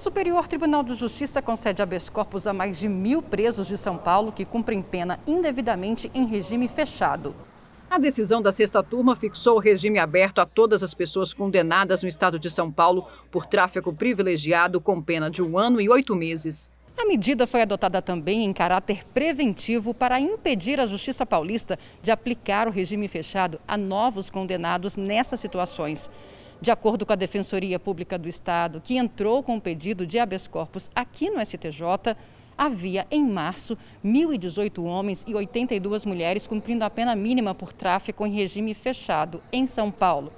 Superior Tribunal de Justiça concede habeas corpus a mais de mil presos de São Paulo que cumprem pena indevidamente em regime fechado. A decisão da sexta turma fixou o regime aberto a todas as pessoas condenadas no estado de São Paulo por tráfico privilegiado com pena de um ano e oito meses. A medida foi adotada também em caráter preventivo para impedir a Justiça Paulista de aplicar o regime fechado a novos condenados nessas situações de acordo com a Defensoria Pública do Estado, que entrou com o um pedido de habeas corpus aqui no STJ, havia, em março, 1.018 homens e 82 mulheres cumprindo a pena mínima por tráfico em regime fechado em São Paulo.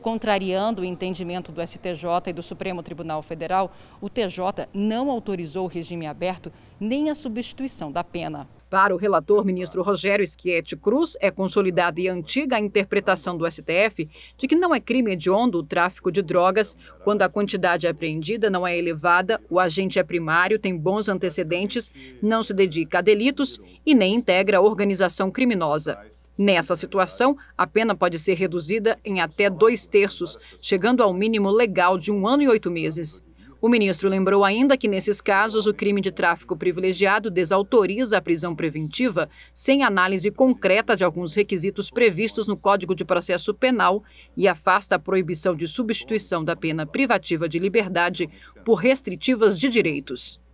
Contrariando o entendimento do STJ e do Supremo Tribunal Federal, o TJ não autorizou o regime aberto nem a substituição da pena. Para o relator ministro Rogério Schietti Cruz, é consolidada e antiga a interpretação do STF de que não é crime hediondo o tráfico de drogas quando a quantidade é apreendida não é elevada, o agente é primário, tem bons antecedentes, não se dedica a delitos e nem integra a organização criminosa. Nessa situação, a pena pode ser reduzida em até dois terços, chegando ao mínimo legal de um ano e oito meses. O ministro lembrou ainda que, nesses casos, o crime de tráfico privilegiado desautoriza a prisão preventiva sem análise concreta de alguns requisitos previstos no Código de Processo Penal e afasta a proibição de substituição da pena privativa de liberdade por restritivas de direitos.